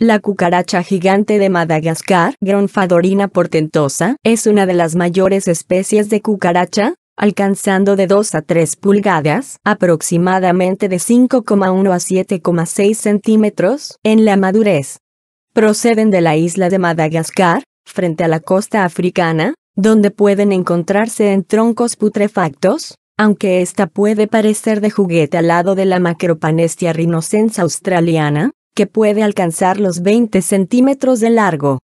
La cucaracha gigante de Madagascar, Gronfadorina portentosa, es una de las mayores especies de cucaracha, alcanzando de 2 a 3 pulgadas, aproximadamente de 5,1 a 7,6 centímetros, en la madurez. Proceden de la isla de Madagascar, frente a la costa africana, donde pueden encontrarse en troncos putrefactos, aunque esta puede parecer de juguete al lado de la Macropanestia rinocensa australiana, que puede alcanzar los 20 centímetros de largo.